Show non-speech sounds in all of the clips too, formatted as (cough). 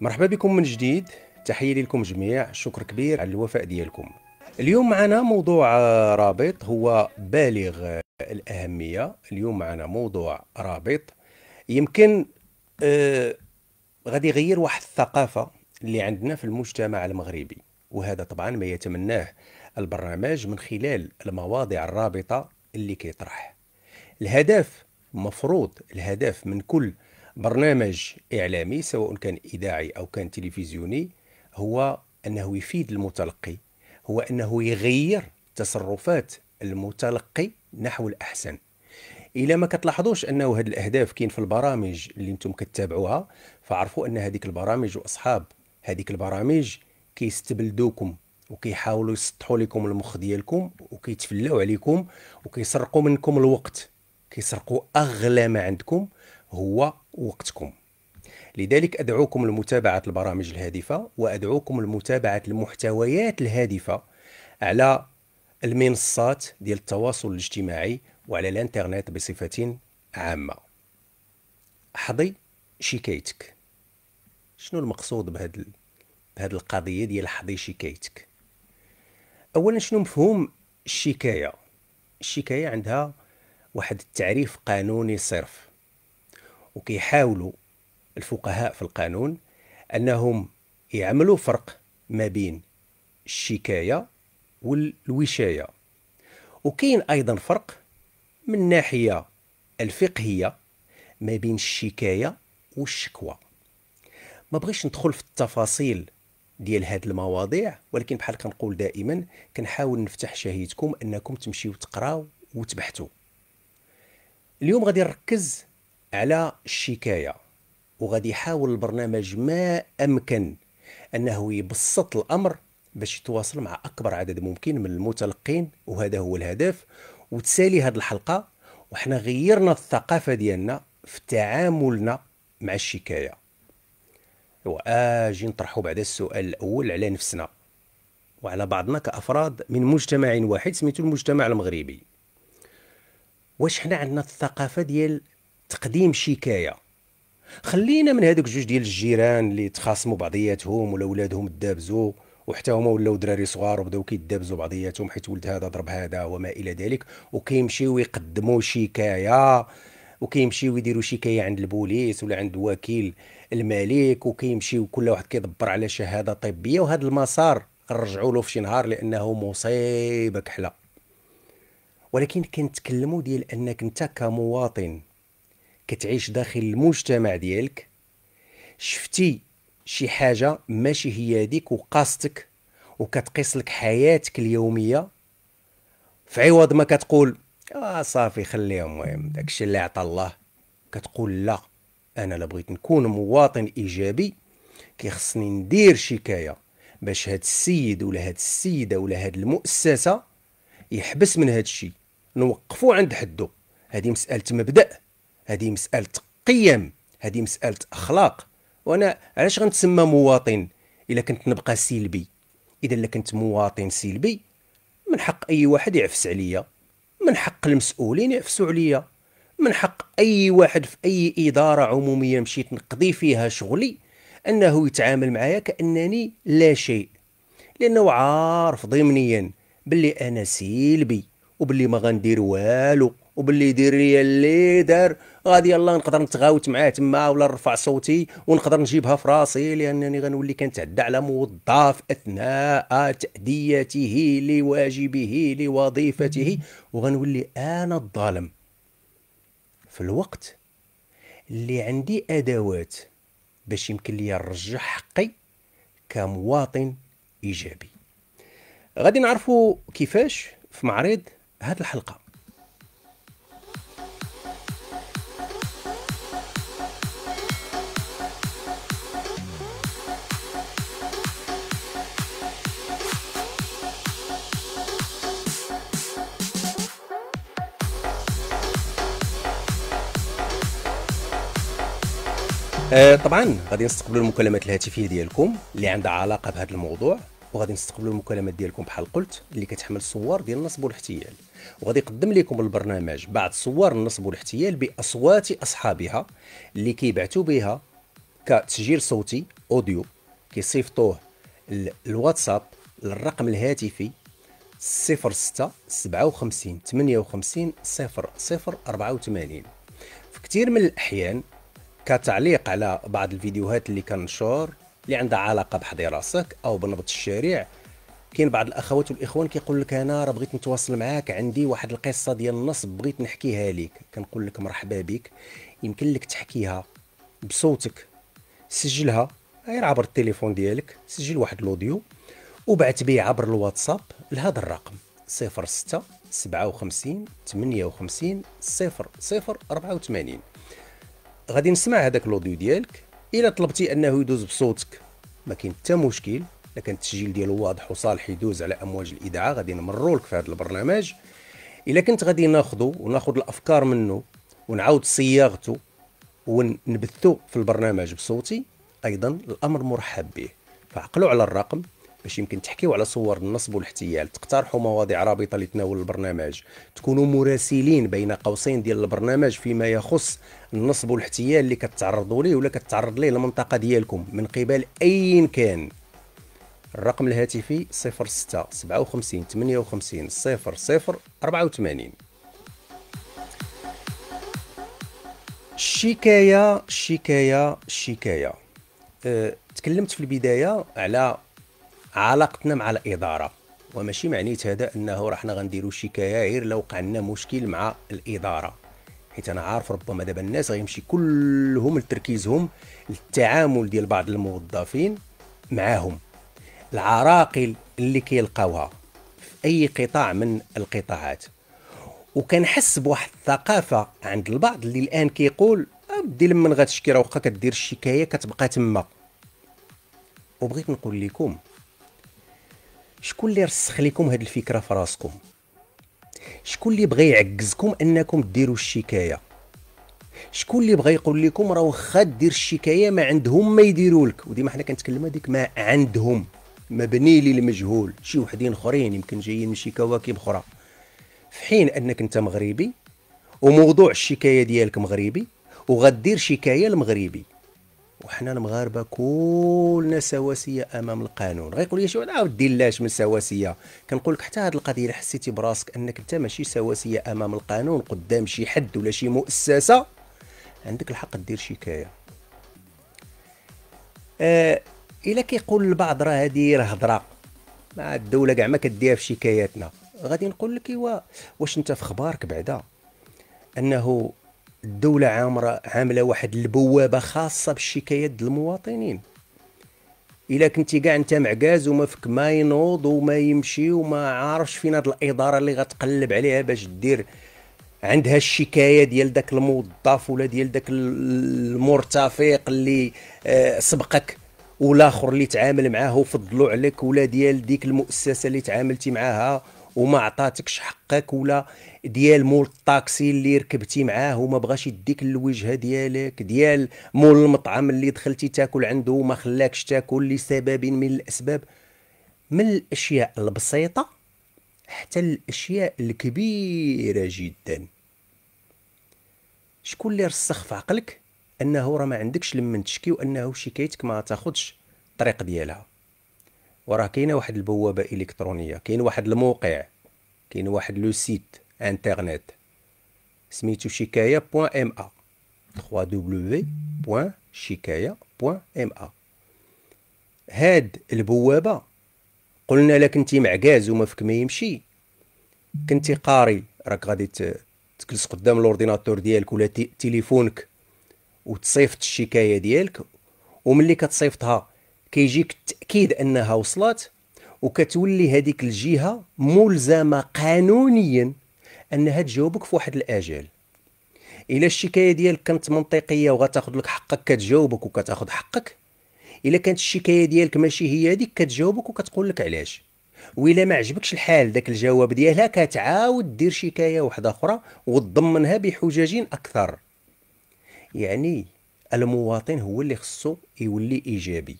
مرحبا بكم من جديد تحية لكم جميع شكر كبير على الوفاء ديالكم اليوم معنا موضوع رابط هو بالغ الأهمية اليوم معنا موضوع رابط يمكن آه غادي يغير واحد الثقافة اللي عندنا في المجتمع المغربي وهذا طبعا ما يتمناه البرنامج من خلال المواضيع الرابطة اللي كيطرح الهدف مفروض الهدف من كل برنامج إعلامي سواء كان إذاعي أو كان تلفزيوني هو أنه يفيد المتلقي هو أنه يغير تصرفات المتلقي نحو الأحسن إلى ما كتلاحظوش أنه هذه الأهداف كاين في البرامج اللي أنتم كتابعوها فعرفوا أن هذيك البرامج وأصحاب هذيك البرامج كيستبلدوكم وكيحاولوا يسطحوا لكم المخ ديالكم وكيتفلاو عليكم وكيسرقوا منكم الوقت كيسرقوا اغلى ما عندكم هو وقتكم لذلك أدعوكم لمتابعة البرامج الهادفة وأدعوكم لمتابعة المحتويات الهادفة على المنصات ديال التواصل الاجتماعي وعلى الانترنت بصفة عامة حظي شكايتك شنو المقصود بهذا بهذه القضية ديال حظي شكايتك أولا شنو مفهوم الشكاية الشكاية عندها واحد التعريف قانوني صرف وكيحاولوا الفقهاء في القانون انهم يعملوا فرق ما بين الشكايه والوشايه وكاين ايضا فرق من الناحيه الفقهيه ما بين الشكايه والشكوى ما بغيش ندخل في التفاصيل ديال هاد المواضيع ولكن بحال كنقول دائما كنحاول نفتح شهيتكم انكم تمشيو تقراو وتبحثوا اليوم غادي نركز على الشكايه وغادي يحاول البرنامج ما امكن انه يبسط الامر باش يتواصل مع اكبر عدد ممكن من المتلقين وهذا هو الهدف وتسالي هذه الحلقه وحنا غيرنا الثقافه ديالنا في تعاملنا مع الشكايه واجي آه، نطرحوا بعد السؤال الاول على نفسنا وعلى بعضنا كافراد من مجتمع واحد سميتو المجتمع المغربي واش حنا عندنا الثقافه ديال تقديم شكايه خلينا من هذوك جوج ديال الجيران اللي تخاصموا بعضياتهم ولا ولادهم دابزو وحتى هما ولاو دراري صغار وبداو كيدابزوا بعضياتهم حيت ولد هذا ضرب هذا وما الى ذلك وكيمشيو يقدموا شكايه وكيمشيو يديروا شكايه عند البوليس ولا عند وكيل الملك وكيمشيو كل واحد كيدبر على شهاده طبيه وهذا المسار نرجعوا له في شي نهار لانه مصيبه كحله ولكن كنتكلموا ديال انك انت كمواطن كتعيش داخل المجتمع ديالك شفتي شي حاجه ماشي هي هذيك وقاستك وكتقيس لك حياتك اليوميه في عوض ما كتقول اه صافي خليهم مهم داكشي اللي عطى الله كتقول لا انا لا بغيت نكون مواطن ايجابي كيخصني ندير شكايه باش هاد السيد ولا هاد السيده ولا هاد المؤسسه يحبس من هاد الشيء نوقفو عند حدو هذه مساله مبدا هذه مساله قيم هذه مساله اخلاق وانا علاش غنتسمى مواطن الا كنت نبقى سلبي اذا الا كنت مواطن سلبي من حق اي واحد يعفس عليا من حق المسؤولين يعفسوا عليا من حق اي واحد في اي اداره عموميه مشيت نقضي فيها شغلي انه يتعامل معايا كانني لا شيء لانه عارف ضمنيا باللي انا سلبي وباللي ما غندير والو وباللي يدير لي اللي دار غادي يلاه نقدر نتغاوت معاه تما ولا نرفع صوتي ونقدر نجيبها في راسي لانني غنولي كنتعدى على موظف اثناء تاديته لواجبه لوظيفته وغنولي انا الظالم في الوقت اللي عندي ادوات باش يمكن لي نرجع حقي كمواطن ايجابي غادي نعرفوا كيفاش في معرض هذه الحلقه آه طبعا غادي نستقبلوا المكالمات الهاتفيه ديالكم اللي عندها علاقه بهذا الموضوع وغادي نستقبلوا المكالمات ديالكم بحال قلت اللي كتحمل صور ديال النصب والاحتيال وغادي يقدم لكم البرنامج بعض صور النصب والاحتيال باصوات اصحابها اللي كيبعثوا بها كتسجيل صوتي اوديو كيصيفطوه الواتساب للرقم الهاتفي 06 57 58 00 84 في كثير من الاحيان كتعليق على بعض الفيديوهات اللي كنشر اللي عندها علاقه بحضي راسك او بنبض الشارع كاين بعض الاخوات والاخوان كيقول لك انا راه بغيت نتواصل معاك عندي واحد القصه ديال النص بغيت نحكيها لك كنقول لك مرحبا بك يمكن لك تحكيها بصوتك سجلها غير عبر التليفون ديالك سجل واحد الاوديو وبعت به عبر الواتساب لهذا الرقم 06 57 58 00 84 غادي نسمع هذاك الاوديو ديالك الا طلبتي انه يدوز بصوتك ما كاين حتى مشكل الا كان التسجيل ديالو واضح وصالح يدوز على امواج الاذاعه غادي نمروا لك في هذا البرنامج الا كنت غادي ناخذه وناخذ الافكار منه ونعاود صياغته ونبثه في البرنامج بصوتي ايضا الامر مرحب به فعقلوا على الرقم باش يمكن تحكيو على صور النصب والاحتيال تقترحوا مواضيع رابطه لتناول البرنامج تكونوا مراسلين بين قوسين ديال البرنامج فيما يخص النصب والاحتيال اللي كتعرضوا ليه ولا كتعرض ليه المنطقه ديالكم من قبل ايا كان الرقم الهاتفي 06 57 58 00 84 الشكايه الشكايه الشكايه أه تكلمت في البدايه على علاقتنا مع الاداره وماشي معنيت هذا انه راه حنا غنديروا شكايه غير لو وقع لنا مشكل مع الاداره حيت انا عارف ربما دابا الناس غيمشي كلهم لتركيزهم للتعامل ديال بعض الموظفين معاهم العراقل اللي كيلقاوها في اي قطاع من القطاعات وكنحس بواحد الثقافه عند البعض اللي الان كيقول ابدي لمن غتشكي راه واخا كدير الشكايه كتبقى تما وبغيت نقول لكم شكون اللي رسخ لكم هاد الفكره في راسكم شكون اللي بغى يعكزكم انكم ديروا الشكايه شكون اللي بغى يقول لكم راه واخا دير الشكايه ما عندهم ما يديروا لك وديما حنا كنتكلم هذيك ما عندهم مبني للمجهول شي وحدين اخرين يمكن جايين من شي كواكب اخرى في حين انك انت مغربي وموضوع الشكايه ديالك مغربي وغدير شكايه لمغربي وحنا المغاربه كلنا سواسيه امام القانون غيقول لي شي واحد دير لاش من سواسيه كنقول لك حتى هذه القضيه حسيتي براسك انك انت ماشي سواسيه امام القانون قدام شي حد ولا شي مؤسسه عندك الحق دير شكايه آه الا كيقول البعض راه هذه راه هضره مع الدوله كاع ما كديها في شكاياتنا غادي نقول لك ايوا واش انت في اخبارك بعدا انه الدولة عامرة عاملة واحد البوابة خاصة بالشكايات المواطنين الا كنتي كاع انت معكاز وما فيك ما ينوض وما يمشي وما عارفش فين هاد الاداره اللي غتقلب عليها باش دير عندها الشكايه ديال داك الموظف ولا ديال داك المرتفق اللي آه، سبقك والاخر اللي تعامل معاه وفضلوا عليك ولا ديال ديك المؤسسه اللي تعاملتي معاها وما عطاتكش حقك ولا ديال مول الطاكسي اللي ركبتي معاه وما بغاش يديك الوجهه ديالك ديال مول المطعم اللي دخلتي تاكل عنده وما خلاكش تاكل لسبب من الاسباب من الاشياء البسيطه حتى الاشياء الكبيره جدا شكون اللي رسخ في عقلك انه راه ما عندكش لمن تشكي وانه شكايتك ما تاخدش الطريق ديالها وراه كاينه واحد البوابه الكترونيه كاين واحد الموقع كاين واحد لو سيت انترنت سميتو شيكايا.ma بوان ام إيه. ا إيه. هاد البوابه قلنا لك انت معكاز وما فيك ما يمشي كنتي قاري راك غادي تجلس قدام لورديناتور ديالك ولا تليفونك وتصيفط الشكايه ديالك وملي كتصيفطها كيجيك التاكيد انها وصلت وكتولي هذيك الجهه ملزمه قانونيا انها تجاوبك في واحد الاجال الا الشكايه ديالك كانت منطقيه وغتاخذ لك حقك كتجاوبك وكتاخذ حقك الا كانت الشكايه ديالك ماشي هي هذيك كتجاوبك وكتقول لك علاش وإلا ما عجبكش الحال داك الجواب ديالها كتعاود دير شكايه واحده اخرى وتضمنها بحجج اكثر يعني المواطن هو اللي خصو يولي ايجابي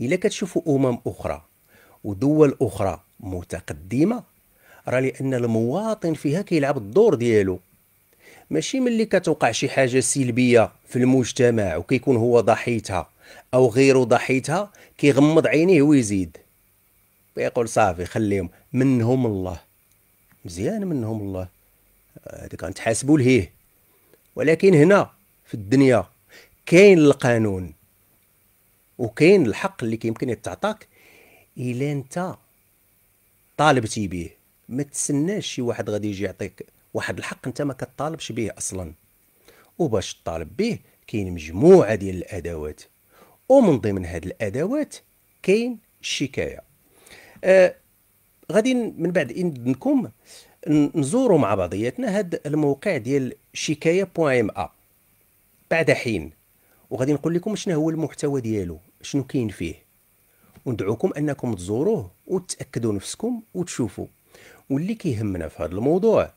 الا كتشوفوا امم اخرى ودول اخرى متقدمه راه لان المواطن فيها كيلعب الدور ديالو ماشي ملي كتوقع شي حاجه سلبيه في المجتمع وكيكون هو ضحيتها او غيره ضحيتها كيغمض عينيه ويزيد ويقول صافي خليهم منهم الله مزيان منهم الله هذيك غنتحاسبوا لهيه ولكن هنا في الدنيا كاين القانون وكاين الحق اللي كيمكن يتعطاك الا انت طالبتي به ما تسناش شي واحد غادي يجي يعطيك واحد الحق انت ما كطالبش به اصلا وباش تطالب به كاين مجموعه ديال الادوات ومن ضمن هاد الادوات كاين الشكايه آه غادي من بعد اذنكم نزوروا مع بعضياتنا هاد الموقع ديال ام ا بعد حين وغادي نقول لكم شنو هو المحتوى ديالو شنو كاين فيه وندعوكم انكم تزوروه وتاكدوا نفسكم وتشوفوا واللي كيهمنا في هذا الموضوع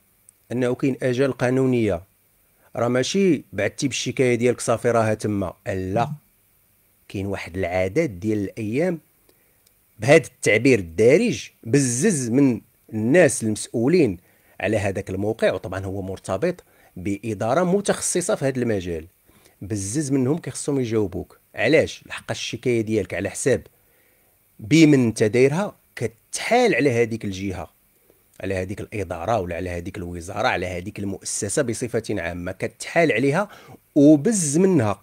انه كاين اجال قانونيه راه ماشي بعدتي بالشكايه ديالك صافي راها تما لا كاين واحد العدد ديال الايام بهذا التعبير الدارج بزز من الناس المسؤولين على هذاك الموقع وطبعا هو مرتبط باداره متخصصه في هذا المجال بزز منهم كيخصهم يجاوبوك علاش لحقاش الشكايه ديالك على حساب بمن انت دايرها كتحال على هذيك الجهه على هذيك الاداره ولا على هذيك الوزاره على هذيك المؤسسه بصفه عامه كتحال عليها وبز منها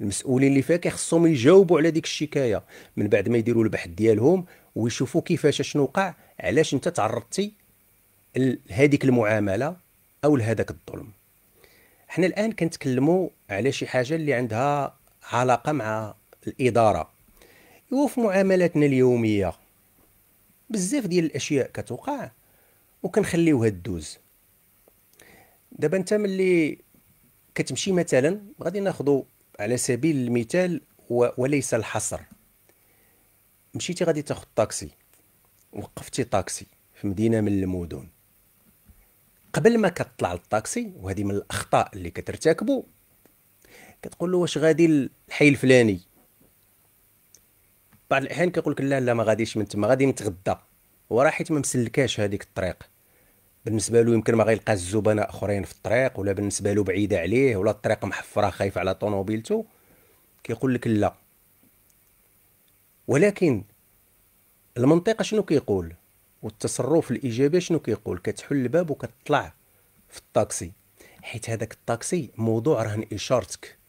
المسؤولين اللي فيها كيخصهم يجاوبوا على ديك الشكايه من بعد ما يديروا البحث ديالهم ويشوفوا كيفاش شنو وقع علاش انت تعرضتي لهذيك المعامله او لهذاك الظلم حنا الان كنتكلموا على شي حاجه اللي عندها علاقه مع الاداره وفي معاملاتنا اليوميه بزاف ديال الاشياء كتوقع وكنخليوها دوز دابا انت ملي كتمشي مثلا غادي ناخذ على سبيل المثال وليس الحصر مشيتي غادي تاخذ طاكسي وقفتي طاكسي في مدينه من المدن قبل ما كتطلع الطاكسي وهذه من الاخطاء اللي كترتكبوا كتقول له واش غادي الحي الفلاني بعض الاحيان كيقول لك لا لا ما غاديش من تما غادي نتغدى وراه حيت ما مسلكاش هذيك الطريق بالنسبه له يمكن ما غيلقى الزبناء اخرين في الطريق ولا بالنسبه له بعيده عليه ولا الطريق محفره خايف على طوموبيلته كيقول لك لا ولكن المنطقه شنو كيقول والتصرف الايجابي شنو كيقول كتحل الباب وكتطلع في الطاكسي حيت هذاك الطاكسي موضوع رهن اشارتك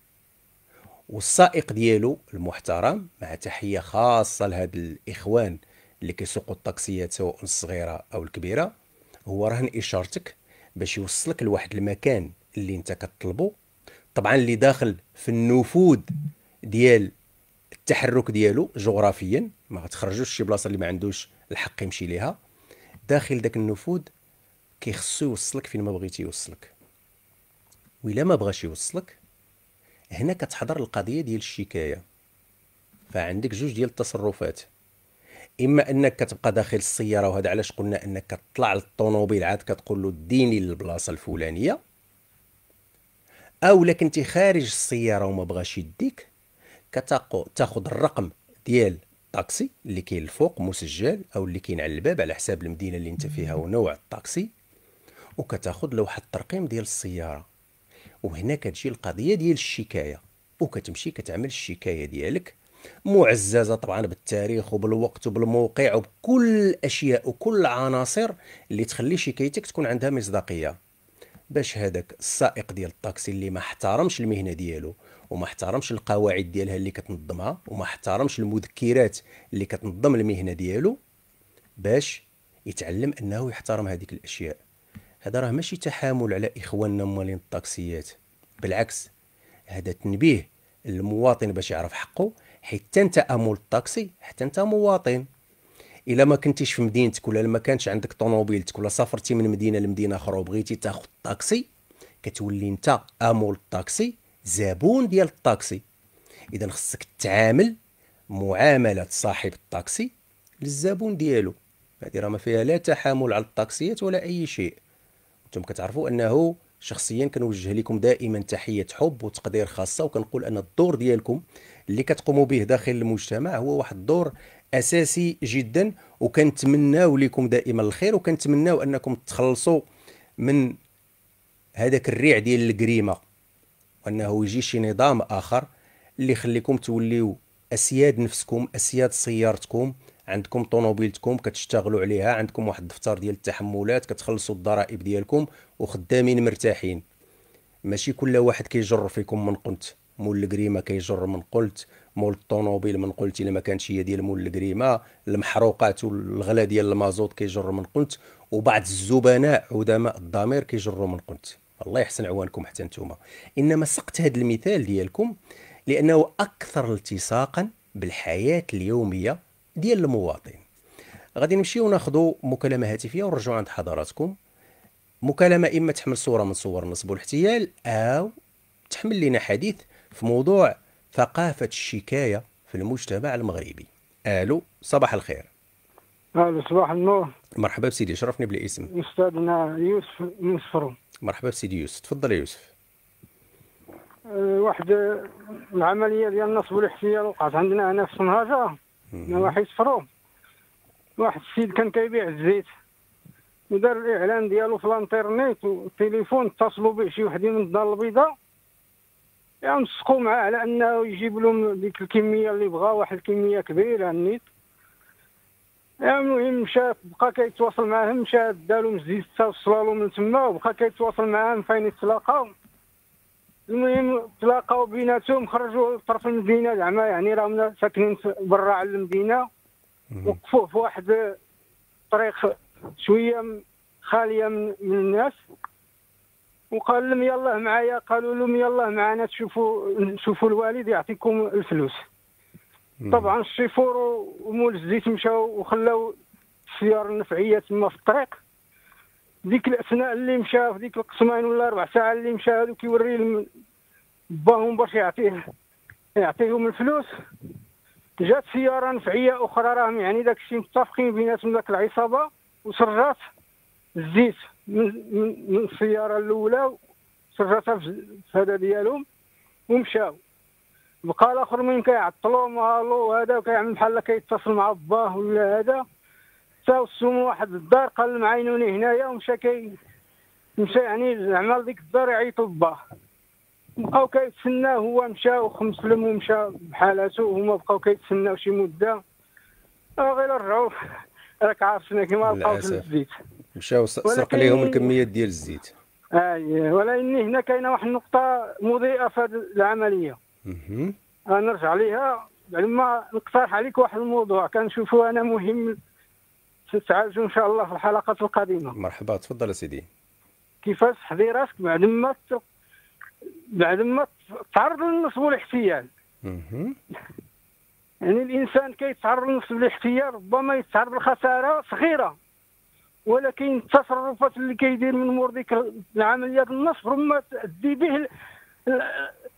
والسائق ديالو المحترم مع تحيه خاصه لهاد الاخوان اللي كيسوقوا الطاكسيات سواء الصغيره او الكبيره هو رهن اشارتك باش يوصلك لواحد المكان اللي انت كطلبو طبعا اللي داخل في النفوذ ديال التحرك ديالو جغرافيا ما غتخرجوش شي بلاصه اللي ما عندوش الحق يمشي ليها داخل داك النفوذ كيخصو يوصلك فين ما بغيتي يوصلك ويلا ما بغاش يوصلك هنا كتحضر القضيه ديال الشكايه فعندك جوج ديال التصرفات اما انك كتبقى داخل السياره وهذا علاش قلنا انك كتطلع للطوموبيل عاد كتقول له ديني للبلاصه الفلانيه او لكن انت خارج السياره وما بغاش يديك كتاخذ الرقم ديال الطاكسي اللي كاين الفوق مسجل او اللي كاين على الباب على حساب المدينه اللي انت فيها ونوع الطاكسي وكتاخذ لوحه الترقيم ديال السياره وهنا كتجي القضيه ديال الشكايه وكتمشي كتعمل الشكايه ديالك معززه طبعا بالتاريخ وبالوقت وبالموقع وبكل الاشياء وكل العناصر اللي تخلي شكايتك تكون عندها مصداقيه باش هذاك السائق ديال الطاكسي اللي ما احترمش المهنه ديالو وما احترمش القواعد ديالها اللي كتنظمها وما احترمش المذكرات اللي كتنظم المهنه ديالو باش يتعلم انه يحترم هذيك الاشياء هذا راه ماشي تحامل على اخواننا موالين الطاكسيات بالعكس هذا تنبيه للمواطن باش يعرف حقه حيت انت امول الطاكسي حتى انت مواطن الا ما كنتيش في مدينتك ولا ما كانش عندك طوموبيلتك ولا سافرتي من مدينه لمدينه اخرى وبغيتي تاخذ الطاكسي كتولي انت امول الطاكسي زبون ديال الطاكسي اذا خصك تعامل معامله صاحب الطاكسي للزبون ديالو هذه راه ما فيها لا تحامل على الطاكسيات ولا اي شيء انتم كتعرفوا انه شخصيا كنوجه لكم دائما تحيه حب وتقدير خاصه وكنقول ان الدور ديالكم اللي كتقوموا به داخل المجتمع هو واحد الدور اساسي جدا وكنتمناو لكم دائما الخير وكنتمناو انكم تخلصوا من هذاك الريع ديال الكريمه وانه يجي شي نظام اخر اللي يخليكم توليو اسياد نفسكم اسياد سيارتكم عندكم طوموبيلتكم كتشتغلوا عليها عندكم واحد الدفتر ديال التحملات كتخلصوا الضرائب ديالكم وخدامين مرتاحين ماشي كل واحد كيجر فيكم من قلت مول الكريمه كيجر من قلت مول الطوموبيل من قلت الا ما كانتش هي ديال مول الكريمه المحروقات والغلا ديال المازوت كيجر من قلت وبعض الزبناء عدماء الضمير كيجروا من قلت الله يحسن عوانكم حتى نتوما انما سقت هذا المثال ديالكم لانه اكثر التصاقا بالحياه اليوميه ديال المواطن غادي نمشيو ناخذوا مكالمه هاتفيه ونرجعوا عند حضراتكم مكالمه اما تحمل صوره من صور نصب والاحتيال او تحمل لنا حديث في موضوع ثقافه الشكايه في المجتمع المغربي الو صباح الخير الو صباح النور مرحبا بسيدي شرفني بالاسم استاذنا يوسف يوسف مرحبا بسيدي يوسف تفضل يا يوسف أه، واحد العمليه ديال النصب والاحتيال وقعت عندنا هنا في سنهاجه انا واحد صفرو واحد السيد كان كيبيع الزيت ودار الاعلان ديالو في الانترنيت والتليفون اتصلوا به شي وحدين من الدار البيضاء يعني معاه على انه يجيب لهم ديك الكميه اللي بغا واحد الكميه كبيره النيت المهم يعني مشى بقى كيتواصل معاهم مشى دالو مزيد اتصل لهم من تما وبقى كيتواصل معاهم فين يتلاقاو المهم تلاقاو بيناتهم خرجوا طرف المدينه زعما يعني راهم ساكنين برا على المدينه وقفوه في واحد طريق شويه خاليه من الناس وقال لهم يلاه معايا قالوا لهم يلاه معانا تشوفوا نشوفوا الوالد يعطيكم الفلوس طبعا الشيفور ومول الزيت مشاو وخلاو السياره النفعيه تما في الطريق ديك الاثناء اللي مشى في ديك القسمين ولا ربع ساعه اللي مشى هذو كيوري باهم باش يعطيه يعطيهم الفلوس جات سياره نفعيه اخرى راهم يعني داك الشيء متفقين بيناتهم داك العصابه وسرات الزيت من السياره الاولى سراتها في هذا ديالهم ومشاو بقى الاخر من كيعطلو مالو وهذا وكيعمل بحال كيتصل مع باه ولا هذا توصلوا واحد الدار قال معاينوني هنايا ومشى كي مشى يعني زعما لديك الدار يعيطوا باه بقاو كيتسناو هو مشى وخمس لم ومشى بحالاتو هما بقاو كيتسناو شي مده آه، غير رجعوا راك عارف شنو كيما لقاو في الزيت مشاو سرق لهم الكميات ديال الزيت اي آه، ولكن هنا كاينه واحد النقطه مضيئه في هذه العمليه اها نرجع ليها بعد ما نقترح عليك واحد الموضوع كنشوفه انا مهم تتعالجوا ان شاء الله في الحلقات القادمه مرحبا تفضل سيدي كيفاش حضي راسك بعد ما بعد ما تعرض للنصب والاحتيال يعني الانسان كيتعرض للنصب والاحتيال ربما يتعرض لخساره صغيره ولكن التصرفات اللي كيدير من مور ديك العمليات النصب ربما تؤدي به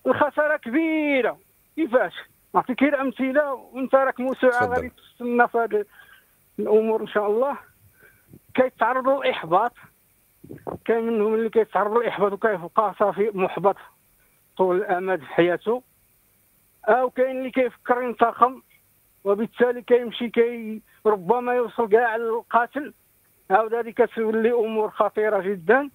الخساره كبيره كيفاش نعطيك غير امثله وانت راك موسوعه غادي تستنى في الامور ان شاء الله كيتعرضوا للاحباط كاين منهم اللي كيتعرضوا للاحباط وكيبقى صافي محبط طول الامد في حياته او كاين اللي كيفكر ينتقم وبالتالي كيمشي كي ربما يوصل كاع للقاتل عاود هذه كتولي امور خطيره جدا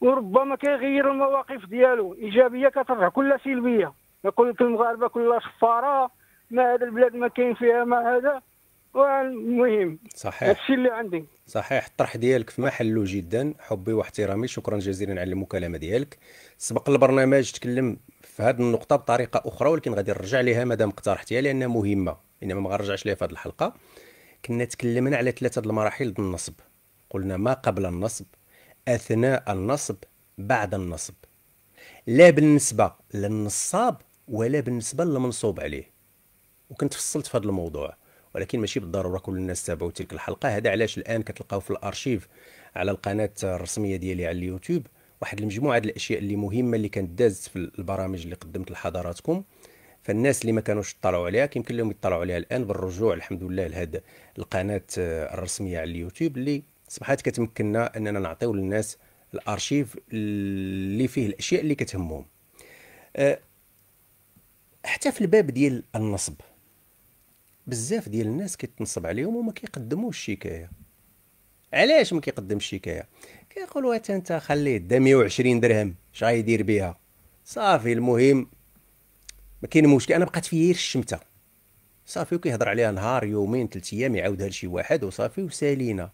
وربما كيغير المواقف ديالو ايجابيه كترجع كلها سلبيه يقول لك المغاربه كلها شفاره ما هذا البلاد ما كاين فيها ما هذا المهم صحيح هادشي اللي عندي صحيح الطرح ديالك في محله جدا حبي واحترامي شكرا جزيلا على المكالمه ديالك سبق البرنامج تكلم في هذه النقطه بطريقه اخرى ولكن غادي نرجع لها مادام اقترحتيها لانها مهمه انما ما غنرجعش لها في هذه الحلقه كنا تكلمنا على ثلاثه المراحل النصب قلنا ما قبل النصب اثناء النصب بعد النصب لا بالنسبه للنصاب ولا بالنسبه للمنصوب عليه وكنت فصلت في هذا الموضوع ولكن ماشي بالضروره كل الناس تابعوا تلك الحلقه هذا علاش الان كتلقاو في الارشيف على القناه الرسميه ديالي على اليوتيوب واحد المجموعه ديال الاشياء اللي مهمه اللي كانت دازت في البرامج اللي قدمت لحضراتكم فالناس اللي ما كانوش اطلعوا عليها كيمكن لهم يطلعوا عليها الان بالرجوع الحمد لله لهذا القناه الرسميه على اليوتيوب اللي أصبحت كتمكننا اننا نعطيو للناس الارشيف اللي فيه الاشياء اللي كتهمهم أه حتى في الباب ديال النصب بزاف ديال الناس كيتنصب عليهم وما كيقدموش الشكايه علاش ما كيقدمش الشكايه كيقولوا حتى انت خليه دا 120 درهم اش غايدير بها صافي المهم ما كاين مشكل انا بقات فيا غير الشمته صافي وكيهضر عليها نهار يومين ثلاث ايام يعاودها لشي واحد وصافي وسالينا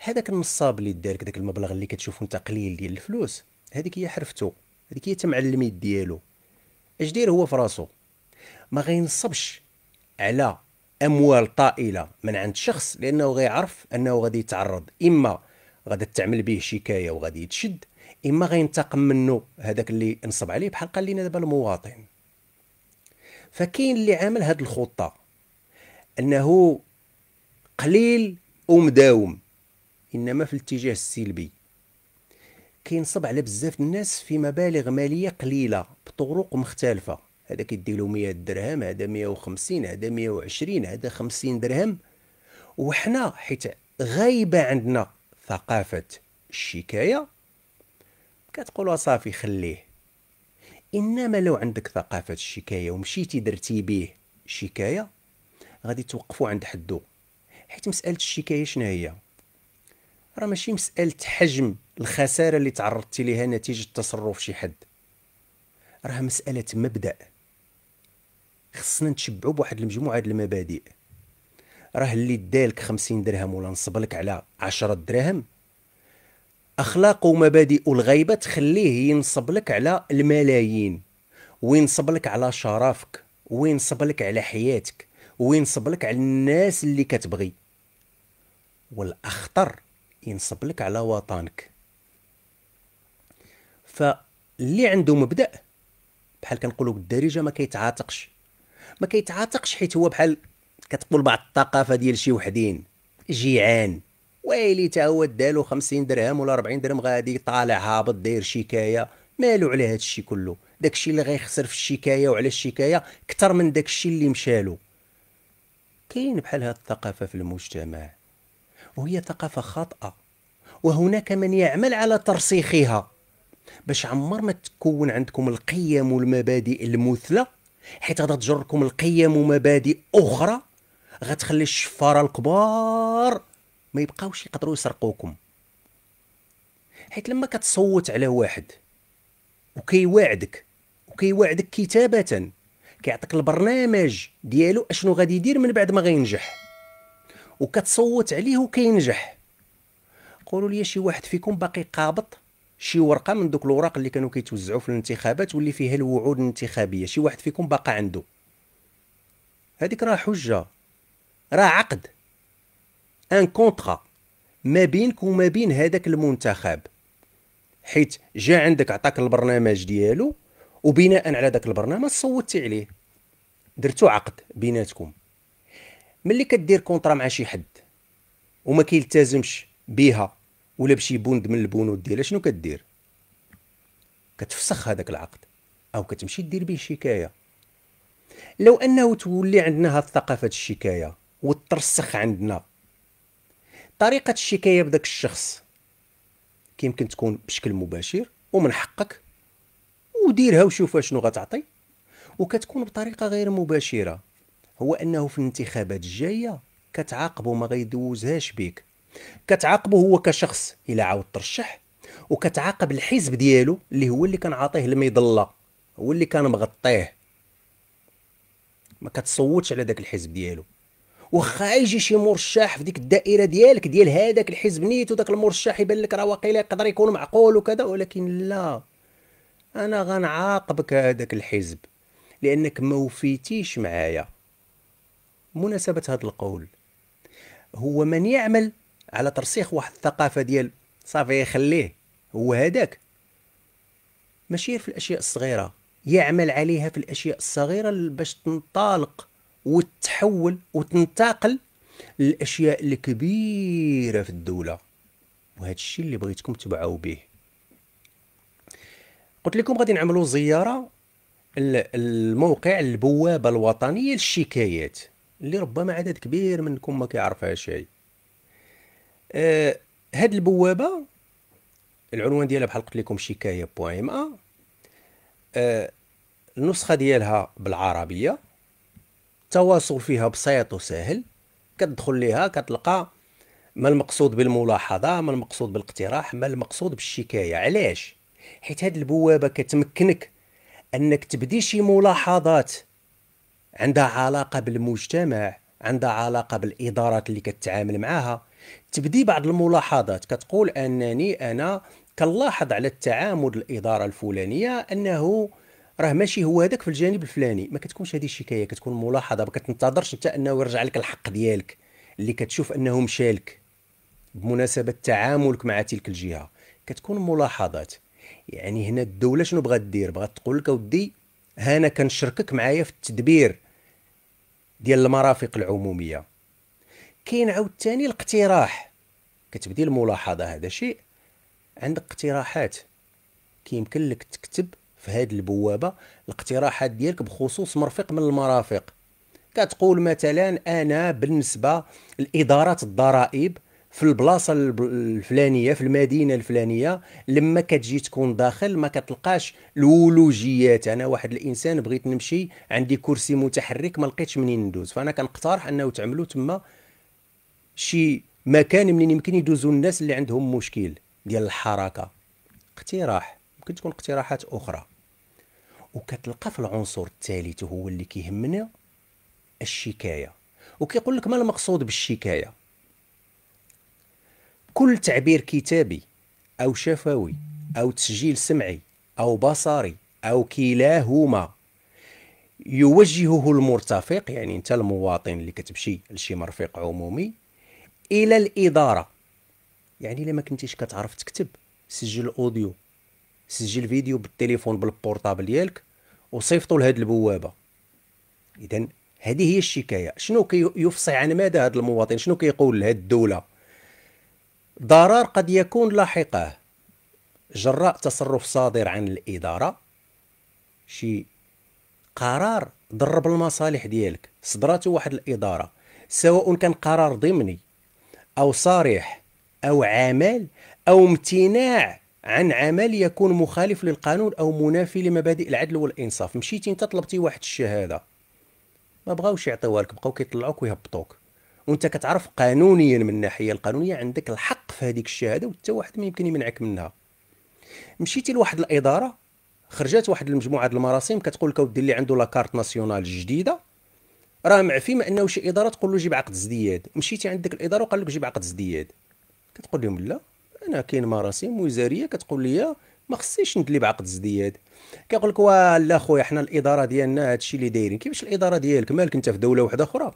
هذاك النصاب اللي دار داك المبلغ اللي كتشوفو انت قليل ديال الفلوس هذيك هي حرفتو هذيك هي تمعلميت ديالو اش دير هو فراسو ما غينصبش على اموال طائله من عند شخص لانه غيعرف انه غادي يتعرض اما غادي تعمل به شكايه وغادي يتشد اما غينتقم منه هذاك اللي نصب عليه بحال قال لنا دابا المواطن فكاين اللي عامل هذه الخطه انه قليل ومداوم انما في الاتجاه السلبي كينصب على بزاف الناس في مبالغ ماليه قليله بطرق مختلفه هذا كيدي له 100 درهم هذا 150 هذا 120 هذا 50 درهم وحنا حيت غايبه عندنا ثقافه الشكايه كتقول صافي خليه انما لو عندك ثقافه الشكايه ومشيتي درتي به شكايه غادي توقفوا عند حدو حيت مساله الشكايه شنو هي راه ماشي مساله حجم الخساره اللي تعرضتي لها نتيجه تصرف شي حد راه مساله مبدا خصنا نتشبعوا بواحد المجموعه د المبادئ راه اللي دالك 50 درهم ولا نصبلك على 10 دراهم اخلاق ومبادئ الغيبه تخليه ينصب لك على الملايين وينصب لك على شرفك وينصب لك على حياتك وينصب لك على الناس اللي كتبغي والاخطر ينصب لك على وطنك فاللي عنده مبدا بحال كنقولوا بالدارجه ما كيتعاتقش ما كيتعاتقش حيت هو بحال كتقول بعض الثقافه ديال شي وحدين جيعان ويلي تا هو دالو 50 درهم ولا 40 درهم غادي طالع هابط داير شكايه مالو على هذا الشيء كله داك الشيء اللي غيخسر في الشكايه وعلى الشكايه اكثر من داك الشيء اللي مشالو كاين بحال هاد الثقافه في المجتمع وهي ثقافه خاطئه وهناك من يعمل على ترسيخها باش عمر ما تكون عندكم القيم والمبادئ المثلى حيت غتجركم القيم ومبادئ اخرى غتخلي الشفاره الكبار ما يبقاوش يقدروا يسرقوكم حيت لما كتصوت على واحد وكيواعدك وكيواعدك كتابه كيعطيك البرنامج ديالو اشنو غادي يدير من بعد ما غينجح وكتصوت عليه وكينجح قولوا لي شي واحد فيكم باقي قابط شي ورقه من دوك الوراق اللي كانوا كيتوزعوا في الانتخابات واللي فيها الوعود الانتخابيه شي واحد فيكم باقا عنده هذيك راه حجه راه عقد ان كونطرا ما بينك وما بين هذاك المنتخب حيت جا عندك عطاك البرنامج ديالو وبناء على ذاك البرنامج صوتي عليه درتو عقد بيناتكم ملي كدير كونطرا مع شي حد وما كيلتزمش بها ولا بشي بند من البنود ديالها شنو كدير كتفسخ هذاك العقد او كتمشي دير به شكايه لو انه تولي عندنا هاد ثقافه الشكايه وترسخ عندنا طريقه الشكايه بداك الشخص كيمكن تكون بشكل مباشر ومن حقك وديرها وشوف شنو غتعطي وكتكون بطريقه غير مباشره هو انه في الانتخابات الجايه كتعاقبه ما غيدوزهاش بيك كتعاقبه هو كشخص الى عاود ترشح وكتعاقب الحزب ديالو اللي هو اللي كان عاطيه المظله هو اللي كان مغطيه ما كتصوتش على داك الحزب ديالو واخا يجي شي مرشح في ديك الدائره ديالك ديال هذاك الحزب نيت وداك المرشح يبان لك راه واقيلا يقدر يكون معقول وكذا ولكن لا انا غنعاقبك هذاك الحزب لانك ما وفيتيش معايا مناسبه هذا القول هو من يعمل على ترسيخ واحد الثقافه ديال صافي خليه هو هذاك ماشي في الاشياء الصغيره يعمل عليها في الاشياء الصغيره باش تنطلق وتتحول وتنتقل للاشياء الكبيره في الدوله وهذا الشيء اللي بغيتكم تبعوا به قلت لكم غادي نعملوا زياره الموقع البوابه الوطنيه للشكايات اللي ربما عدد كبير منكم ما كيعرفهاش هي آه هاد البوابه العنوان ديالها بحال قلت لكم شكايه بوان ام آه النسخه ديالها بالعربيه التواصل فيها بسيط وسهل كتدخل ليها كتلقى ما المقصود بالملاحظه ما المقصود بالاقتراح ما المقصود بالشكايه علاش حيت هاد البوابه كتمكنك انك تبدي شي ملاحظات عندها علاقه بالمجتمع عندها علاقه بالادارات اللي كتعامل معاها تبدي بعض الملاحظات كتقول انني انا كنلاحظ على التعامل الاداره الفلانيه انه راه ماشي هو هذاك في الجانب الفلاني ما كتكونش هذه الشكايه كتكون ملاحظه ما كتنتظرش انت انه يرجع لك الحق ديالك اللي كتشوف انه مشالك بمناسبه تعاملك مع تلك الجهه كتكون ملاحظات يعني هنا الدوله شنو بغات دير بغات تقول لك اودي ها انا كنشركك معايا في التدبير ديال المرافق العموميه كاين عاوتاني الاقتراح كتبدي الملاحظه هذا شيء عندك اقتراحات كيمكن لك تكتب في هذه البوابه الاقتراحات ديالك بخصوص مرفق من المرافق كتقول مثلا انا بالنسبه لاداره الضرائب في البلاصه الفلانيه في المدينه الفلانيه لما كتجي تكون داخل ما كتلقاش الولوجيات انا واحد الانسان بغيت نمشي عندي كرسي متحرك ما لقيتش منين ندوز فانا كنقترح انه تعملوا تما شي مكان منين يمكن يدوزوا الناس اللي عندهم مشكل ديال الحركه اقتراح ممكن تكون اقتراحات اخرى وكتلقى في العنصر الثالث وهو اللي كيهمنا الشكايه وكيقول لك ما المقصود بالشكايه كل تعبير كتابي او شفوي او تسجيل سمعي او بصري او كلاهما يوجهه المرتفق يعني انت المواطن اللي كتمشي لشي مرفق عمومي الى الاداره يعني الا ما كنتيش كتعرف تكتب سجل اوديو سجل فيديو بالتليفون بالبورطابل ديالك وصيفطو لهاد البوابه اذا هذه هي الشكايه شنو كيفصي عن ماذا هذا المواطن شنو كيقول لهاد الدوله ضرر قد يكون لاحقه جراء تصرف صادر عن الاداره شي قرار ضرب المصالح ديالك صدرات واحد الاداره سواء كان قرار ضمني أو صريح أو عمل أو امتناع عن عمل يكون مخالف للقانون أو منافي لمبادئ العدل والإنصاف مشيتي أنت طلبتي واحد الشهادة ما بغاوش يعطيوها لك بقاو كيطلعوك ويهبطوك وانت كتعرف قانونيا من الناحيه القانونيه عندك الحق في هذيك الشهاده وحتى واحد ما يمكن يمنعك منها مشيتي لواحد الاداره خرجت واحد المجموعه د المراسيم كتقول لك اودي اللي عنده لاكارت ناسيونال جديده راه معفي ما انه شي اداره تقول له جيب عقد ازدياد مشيتي عند ديك الاداره وقال لك جيب عقد ازدياد كتقول لهم لا انا كاين مراسم وزاريه كتقول لي ما خصنيش ندلي بعقد ازدياد كيقول لك لا خويا حنا الاداره ديالنا هادشي اللي دايرين كيفاش الاداره ديالك مالك انت في دوله واحده اخرى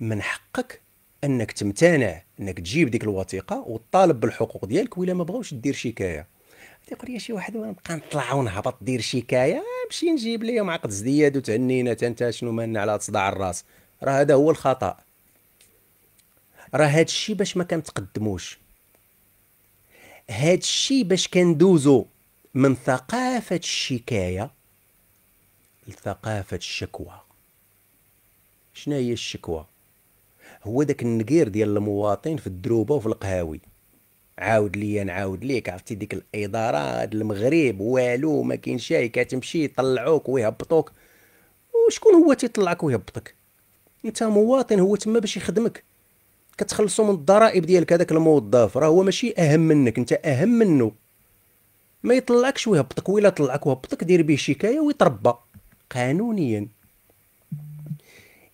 من حقك انك تمتنع انك تجيب ديك الوثيقه وتطالب بالحقوق ديالك ولا ما بغاوش دير شكايه تيقول لي شي واحد ونبقى نبقى نطلع ونهبط ندير شكايه نمشي نجيب ليهم عقد زياد وتهنينا انت شنو مالنا على صداع الراس راه هذا هو الخطا راه هاد الشيء باش ما كنتقدموش هاد الشيء باش كندوزو من ثقافة الشكاية لثقافة الشكوى شنو هي الشكوى هو داك النقير ديال المواطن في الدروبة وفي القهاوي عاود ليا نعاود ليك عرفتي ديك الاداره هاد المغرب والو ما كاين شي كتمشي يطلعوك ويهبطوك وشكون هو تيطلعك ويهبطك انت مواطن هو تما باش يخدمك كتخلصو من الضرائب ديالك هذاك الموظف راه هو ماشي اهم منك انت اهم منه ما يطلعكش ويهبطك ولا طلعك وهبطك دير به شكايه ويتربى قانونيا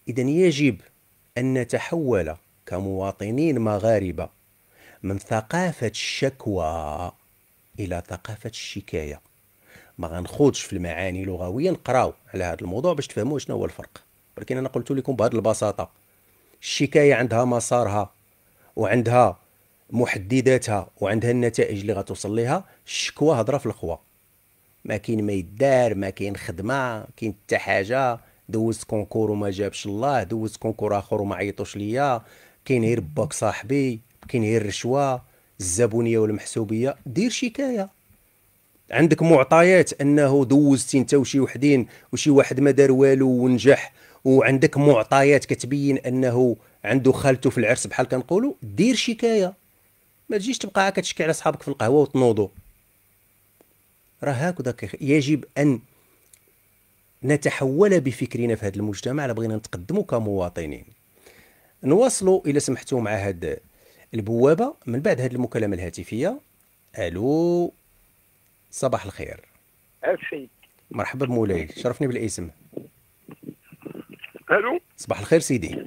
اذا يجب ان نتحول كمواطنين مغاربه من ثقافة الشكوى إلى ثقافة الشكاية ما غنخوضش في المعاني لغويا نقراو على هذا الموضوع باش تفهموا شنو هو الفرق ولكن أنا قلت لكم بهذه البساطة الشكاية عندها مسارها وعندها محدداتها وعندها النتائج اللي غتوصل ليها الشكوى هضره في الخوا ما كاين ما يدار ما كاين خدمه كاين حتى حاجه دوزت كونكور وما جابش الله دوزت كونكور اخر وما عيطوش ليا كاين غير باك صاحبي كاين هي الرشوه الزبونيه والمحسوبيه دير شكايه عندك معطيات انه دوزتي انت وشي وحدين وشي واحد ما دار والو ونجح وعندك معطيات كتبين انه عنده خالته في العرس بحال كنقولوا دير شكايه ما تجيش تبقى كتشكي على صحابك في القهوه وتنوضوا راه هكذا يجب ان نتحول بفكرنا في هذا المجتمع الا بغينا نتقدموا كمواطنين نواصلوا الى سمحتوا مع هذا البوابه من بعد هذه المكالمه الهاتفيه الو صباح الخير السيد مرحبا بمولاي شرفني بالاسم الو صباح الخير سيدي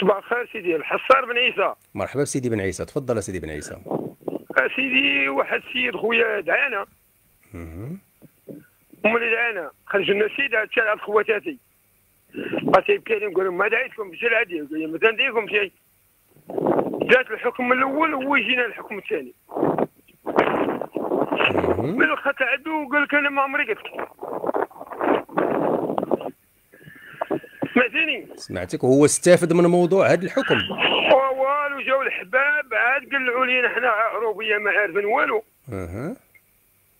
صباح الخير سيدي الحصار بن عيسى مرحبا بسيدي بن عيسى تفضل سيدي بن عيسى أه، سيدي واحد السيد خويا دعانا ملي دعانا خرج لنا السيد هادشي الخواتاتي خواتاتي بقيت يبكي عليهم قال لهم ما دعيتكم مشي العادي قال ما تنديكم شي جات الحكم الاول ويجينا الحكم الثاني من الخط عدو وقال لك انا ما عمري قلت سمعتيني سمعتك وهو استافد من موضوع هذا الحكم والو جاو الحباب عاد قلعوا لينا حنا عروبيه ما عارفين والو اها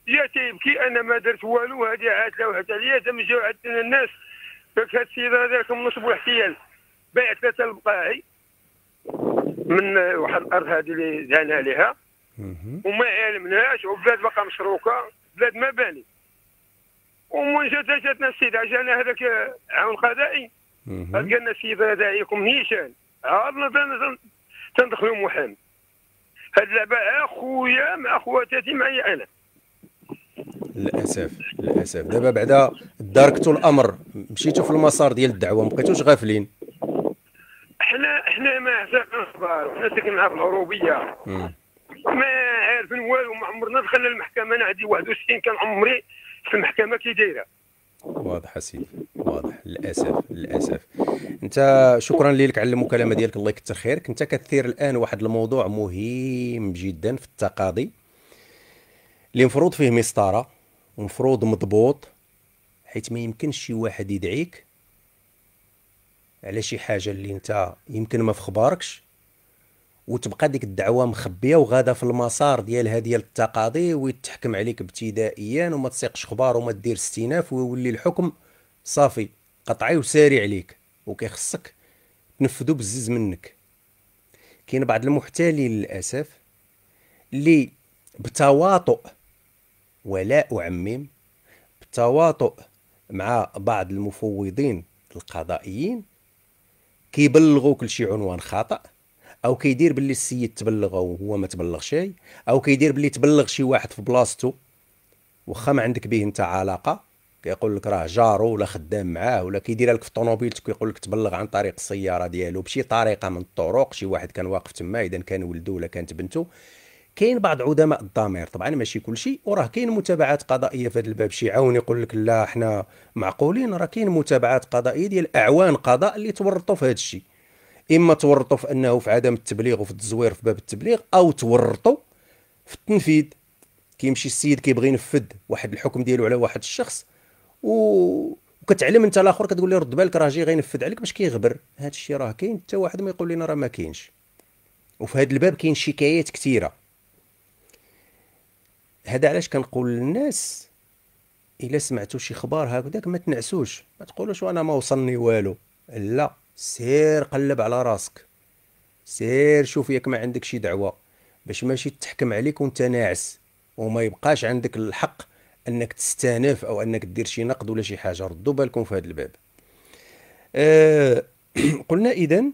يا تيبكي انا ما درت والو هذه عاد لوحت عليا تم جاو عندنا الناس قالك هاد السيد هذا لكم نصب واحتيال بيع ثلاثه البقاعي من واحد الارض هذه اللي دعنا عليها وما علمناش وبلاد باقا مشروكه بلاد ما باني ومن جات جاتنا السيد جانا هذاك عون قضائي قال لنا السيد هذا عليكم نيشان عرضنا تندخلوا محامي هاد اللعبه اخويا مع خواتاتي معايا انا للاسف للاسف دابا بعدا داركتوا الامر مشيتوا في المسار ديال الدعوه ما بقيتوش غافلين احنا احنا ما نهضر احنا ساكنين مع العروبيه ما عارفين والو ما عمرنا دخلنا المحكمه انا عندي 61 كان عمري في المحكمه كي دايره واضح سيدي واضح للاسف للاسف انت شكرا لك على المكالمه ديالك الله يكثر خيرك انت كتثير الان واحد الموضوع مهم جدا في التقاضي اللي مفروض فيه مسطره ومفروض مضبوط حيت ما يمكنش شي واحد يدعيك على شي حاجه اللي انت يمكن ما في خباركش وتبقى ديك الدعوه مخبيه وغاده في المسار ديالها ديال التقاضي ويتحكم عليك ابتدائيا وما تسيقش خبار وما دير استئناف ويولي الحكم صافي قطعي وساري عليك وكيخصك تنفذو بزز منك كاين بعض المحتالين للاسف اللي بتواطؤ ولا اعمم بتواطؤ مع بعض المفوضين القضائيين كيبلغوا كل شيء عنوان خاطئ او كيدير باللي السيد تبلغه وهو ما تبلغ شيء او كيدير باللي تبلغ شي واحد في بلاصته واخا ما عندك به انت علاقه كيقول لك راه جارو ولا خدام معاه ولا كيدير لك في طوموبيلتك ويقول لك تبلغ عن طريق السياره ديالو بشي طريقه من الطرق شي واحد كان واقف تما اذا كان ولدو ولا كانت بنته كاين بعض عدماء الضمير طبعا ماشي كلشي وراه كاين متابعات قضائيه في هذا الباب شي عاون يقول لك لا حنا معقولين راه كاين متابعات قضائيه ديال اعوان قضاء اللي تورطوا في هذا الشيء اما تورطوا في انه في عدم التبليغ وفي التزوير في باب التبليغ او تورطوا في التنفيذ كيمشي السيد كيبغي ينفذ واحد الحكم ديالو على واحد الشخص و وكتعلم انت الاخر كتقول له رد بالك راه جاي غينفذ عليك باش كيغبر هذا الشيء راه كاين حتى واحد ما يقول لنا راه ما كاينش وفي هذا الباب كاين شكايات كثيره هذا علاش كنقول للناس الا سمعتوا شي خبار هكذاك ما تنعسوش ما تقولوش وانا ما وصلني والو لا سير قلب على راسك سير شوف ياك ما عندك شي دعوه باش ماشي تحكم عليك وانت ناعس وما يبقاش عندك الحق انك تستانف او انك دير شي نقد ولا شي حاجه ردوا بالكم في هذا الباب أه (clears throat) قلنا اذا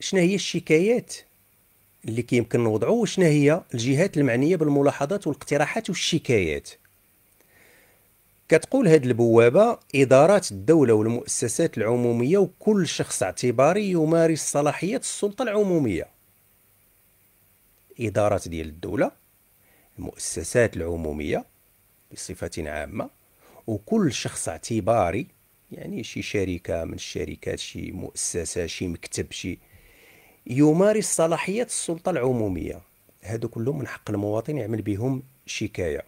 شنو هي الشكايات اللي كيمكن نوضعو شنو هي الجهات المعنيه بالملاحظات والاقتراحات والشكايات كتقول هذه البوابة إدارات الدولة والمؤسسات العمومية وكل شخص اعتباري يمارس صلاحيات السلطة العمومية إدارات ديال الدولة المؤسسات العمومية بصفة عامة وكل شخص اعتباري يعني شي شركة من الشركات شي مؤسسة شي مكتب شي يمارس صلاحيات السلطه العموميه هادو كلهم من حق المواطن يعمل بهم شكايه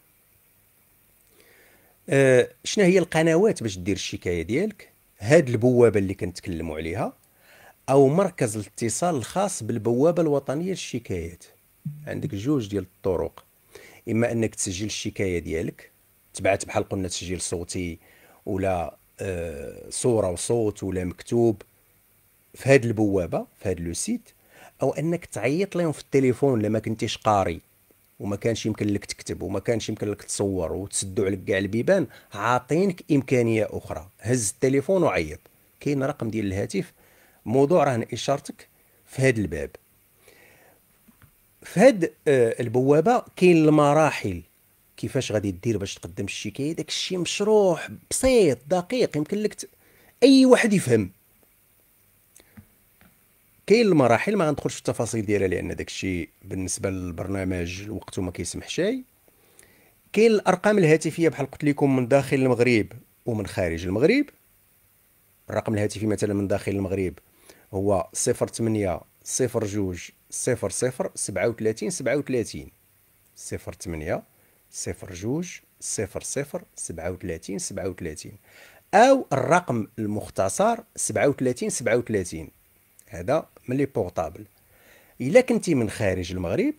أه شنو هي القنوات باش دير الشكايه ديالك هاد البوابه اللي كنتكلموا عليها او مركز الاتصال الخاص بالبوابه الوطنيه للشكايات عندك جوج ديال الطرق اما انك تسجل الشكايه ديالك تبعت بحال قلنا تسجيل صوتي ولا أه صوره وصوت ولا مكتوب في هاد البوابه في هاد لو سيت او انك تعيط لهم في التليفون لما كنتيش قاري وما كانش يمكن لك تكتب وما كانش يمكن لك تصور وتسدوا عليك كاع البيبان عاطينك امكانيه اخرى هز التليفون وعيط كاين رقم ديال الهاتف موضوع رهن اشارتك في هذا الباب في هاد آه، البوابه كاين المراحل كيفاش غادي دير باش تقدم الشكايه داك الشيء مشروح بسيط دقيق يمكن لك ت... اي واحد يفهم كاين المراحل ما غندخلش في التفاصيل ديالها لان داك الشيء بالنسبه للبرنامج الوقت ما شيء كاين الارقام الهاتفيه بحال قلت لكم من داخل المغرب ومن خارج المغرب الرقم الهاتفي مثلا من داخل المغرب هو 08 02 00 37 37 08 02 00 37 37 او الرقم المختصر 37 37 هذا من لي بورتابل الا كنتي من خارج المغرب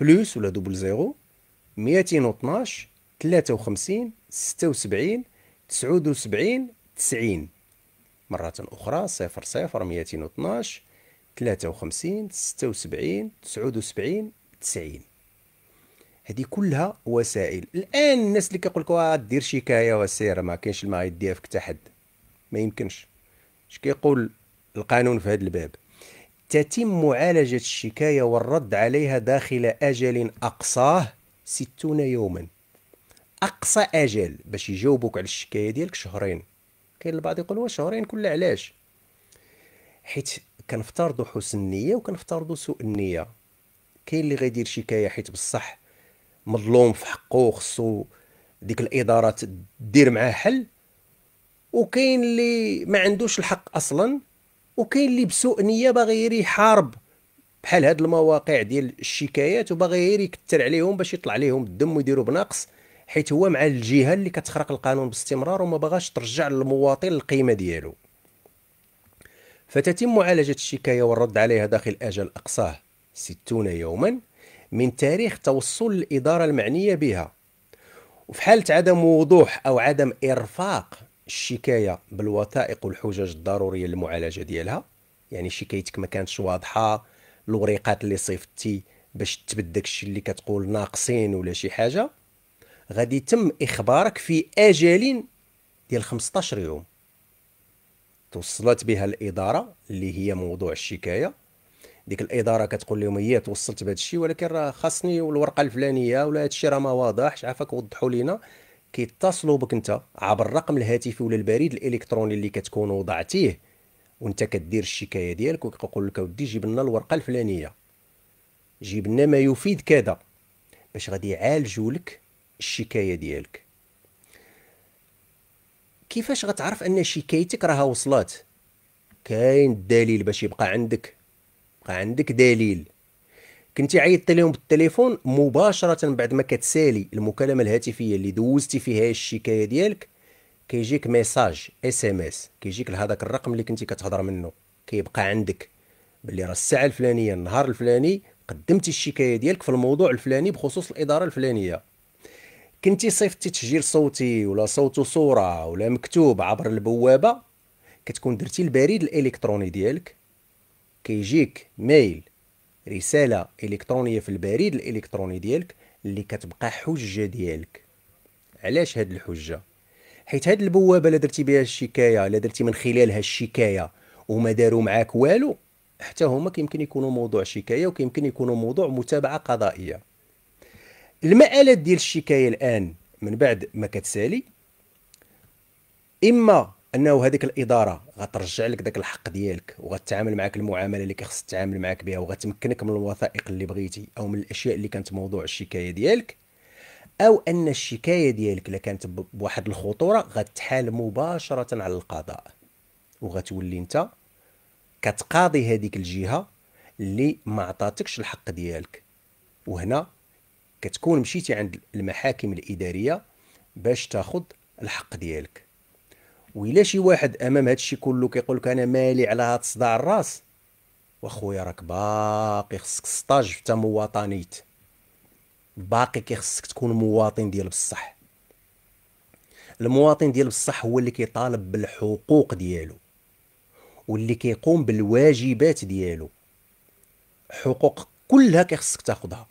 بلوس ولا دوبل زيرو 212 53 76 79 90 مرة أخرى 00 212 53 76 79 90 هذه كلها وسائل الان الناس اللي كيقول لك دير شكايه وسير ما كاينش الماء يديها فيك حتى حد ما يمكنش اش كيقول القانون في هذا الباب تتم معالجة الشكاية والرد عليها داخل أجل أقصاه ستون يوما أقصى أجل باش يجاوبوك على الشكاية ديالك شهرين كاين البعض يقول شهرين كلها علاش حيت كنفترضوا حسن النية وكنفترضوا سوء النية كاين اللي غيدير شكاية حيت بصح مظلوم في حقه خصو ديك الإدارة دير معاه حل وكاين اللي ما عندوش الحق أصلا وكاين اللي بسوء نيه باغي غير يحارب بحال هاد المواقع ديال الشكايات وباغي غير يكثر عليهم باش يطلع عليهم الدم ويديروا بنقص حيت هو مع الجهه اللي كتخرق القانون باستمرار وما باغاش ترجع للمواطن القيمه ديالو فتتم معالجه الشكايه والرد عليها داخل اجل اقصاه 60 يوما من تاريخ توصل الاداره المعنيه بها وفي حاله عدم وضوح او عدم ارفاق الشكايه بالوثائق والحجج الضروريه للمعالجه ديالها يعني شكايتك ما كانتش واضحه الوريقات اللي صيفتي باش تثبت داكشي اللي كتقول ناقصين ولا شي حاجه غادي يتم اخبارك في اجل ديال 15 يوم توصلت بها الاداره اللي هي موضوع الشكايه ديك الاداره كتقول لهم هي توصلت بهذا الشيء ولكن راه خاصني الورقه الفلانيه ولا هذا الشيء راه ما واضحش عافاك وضحوا لينا كيتصلوا بك انت عبر الرقم الهاتفي ولا البريد الالكتروني اللي كتكون وضعتيه وانت كدير الشكايه ديالك وكيقول لك اودي جيب لنا الورقه الفلانيه جيب لنا ما يفيد كذا باش غادي يعالجوا لك الشكايه ديالك كيفاش غتعرف ان شكايتك راها وصلات كاين الدليل باش يبقى عندك بقى عندك دليل كنتي عيطتي لهم بالتليفون مباشره بعد ما كتسالي المكالمه الهاتفيه اللي دوزتي فيها الشكايه ديالك كيجيك ميساج اس ام اس كيجيك لهذاك الرقم اللي كنتي كتهضر منه كيبقى عندك باللي راه الساعه الفلانيه النهار الفلاني قدمتي الشكايه ديالك في الموضوع الفلاني بخصوص الاداره الفلانيه كنتي صيفطتي تسجيل صوتي ولا صوت وصوره ولا مكتوب عبر البوابه كتكون درتي البريد الالكتروني ديالك كيجيك ميل رساله الكترونيه في البريد الالكتروني ديالك اللي كتبقى حجه ديالك علاش هاد الحجه حيت هاد البوابه لا درتي بها الشكايه لا درتي من خلالها الشكايه وما داروا معاك والو حتى هما كيمكن يكونوا موضوع شكايه وكيمكن يكونوا موضوع متابعه قضائيه المآلات ديال الشكايه الان من بعد ما كتسالي اما انه هذيك الاداره غترجع لك ذاك الحق ديالك وغتعامل معك المعامله اللي كيخص تتعامل معك بها وغتمكنك من الوثائق اللي بغيتي او من الاشياء اللي كانت موضوع الشكايه ديالك او ان الشكايه ديالك الا كانت بواحد الخطوره غتحال مباشره على القضاء وغتولي انت كتقاضي هذيك الجهه اللي ما عطاتكش الحق ديالك وهنا كتكون مشيتي عند المحاكم الاداريه باش تاخذ الحق ديالك وإلا شي واحد أمام هادشي كله كيقول لك أنا مالي على هاد صداع الراس وأخويا راك باقي خصك سطاج حتى مواطنيت باقي كيخصك تكون مواطن ديال بصح المواطن ديال بصح هو اللي كيطالب بالحقوق ديالو واللي كيقوم بالواجبات ديالو حقوق كلها كيخصك تاخدها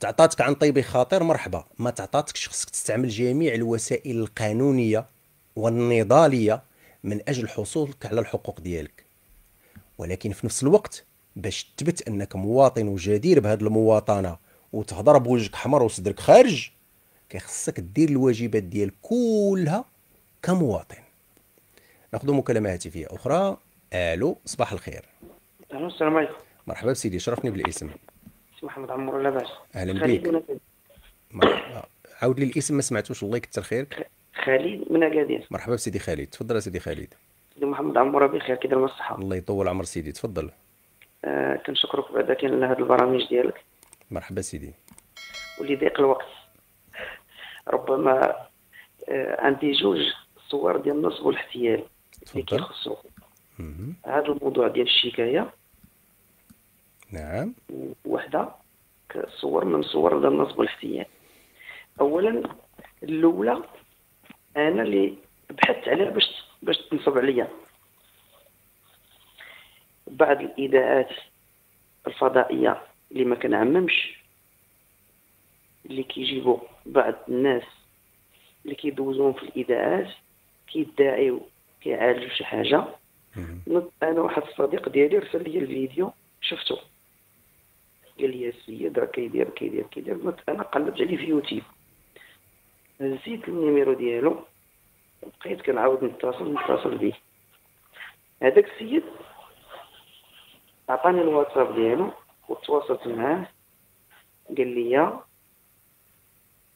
تعطاتك عن طيب خاطر مرحبا ما تعطاتكش خصك تستعمل جميع الوسائل القانونيه والنضاليه من اجل حصولك على الحقوق ديالك ولكن في نفس الوقت باش تثبت انك مواطن وجدير بهذه المواطنه وتهضر بوجهك حمر وصدرك خارج كيخصك دير الواجبات ديالك كلها كمواطن ناخذ مكالمه هاتفيه اخرى الو صباح الخير الو السلام عليكم مرحبا بسيدي شرفني بالاسم سي محمد عمرو لاباس اهلا بك مرحبا عاود لي الاسم ما سمعتوش الله يكثر خيرك خالد من اكادير مرحبا بسيدي خالد تفضل سيدي خالد سيدي محمد عمر بخير كي داير الصحه الله يطول عمر سيدي تفضل آه كنشكرك بعدا كاين على هاد البرامج ديالك مرحبا سيدي واللي ضيق الوقت ربما آه عندي جوج صور ديال النصب والاحتيال اللي كيخصو هذا الموضوع ديال الشكايه نعم وحده صور من صور ديال النصب والاحتيال اولا الاولى انا اللي بحثت عليها باش باش تنصب عليا بعض الاذاعات الفضائيه اللي ما كنعممش اللي كيجيبوا بعض الناس اللي كيدوزوهم في الاذاعات كيدعيو كيعالجوا شي حاجه انا واحد الصديق ديالي رسل لي الفيديو شفته قال لي السيد راه كيدير كيدير كيدير انا قلبت عليه في يوتيوب هزيت النيميرو ديالو بقيت كنعاود نتصل نتصل بيه هذاك السيد عطاني الواتساب ديالو وتواصلت معاه قال لي